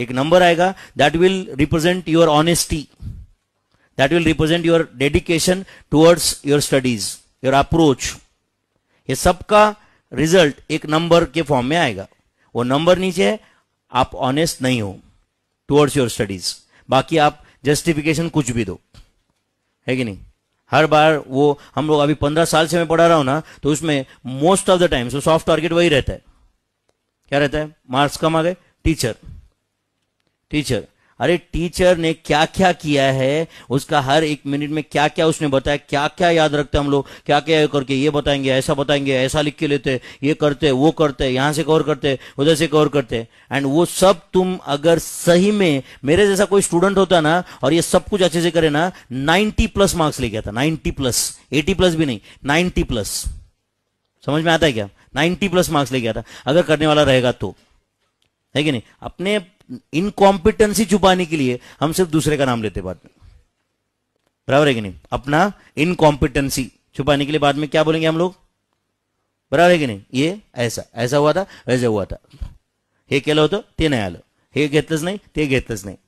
एक नंबर आएगा that will represent your honesty that will represent your dedication towards your studies your approach ये सबका result एक number के फॉर्म में आएगा वो नंबर नीचे है आप ऑनेस्ट नहीं हो टुवर्ड्स योर स्टडीज बाकी आप जस्टिफिकेशन कुछ भी दो है कि नहीं हर बार वो हम लोग अभी पंद्रह साल से मैं पढ़ा रहा हूं ना तो उसमें मोस्ट ऑफ द टाइम्स वो सॉफ्ट टारगेट वही रहता है क्या रहता है मार्क्स कम आ गए टीचर टीचर अरे टीचर ने क्या क्या किया है उसका हर एक मिनट में क्या क्या उसने बताया क्या क्या याद रखते हम लोग क्या क्या करके ये बताएंगे ऐसा बताएंगे ऐसा लिख के लेते ये करते वो करते यहां से कवर करते उधर से कवर करते एंड वो सब तुम अगर सही में मेरे जैसा कोई स्टूडेंट होता ना और ये सब कुछ अच्छे से करे ना नाइन्टी प्लस मार्क्स ले गया था नाइन्टी प्लस एटी प्लस भी नहीं नाइन्टी प्लस समझ में आता है क्या नाइन्टी प्लस मार्क्स ले गया था अगर करने वाला रहेगा तो है कि नहीं अपने इनकॉम्पिटेंसी छुपाने के लिए हम सिर्फ दूसरे का नाम लेते बाद में बराबर है कि नहीं अपना इनकॉम्पिटेंसी छुपाने के लिए बाद में क्या बोलेंगे हम लोग बराबर है कि नहीं ये ऐसा ऐसा हुआ था वैसा हुआ था हे केलं तो ते नहीं आलो हे घेतलंच नाही ते घेतलंच नाही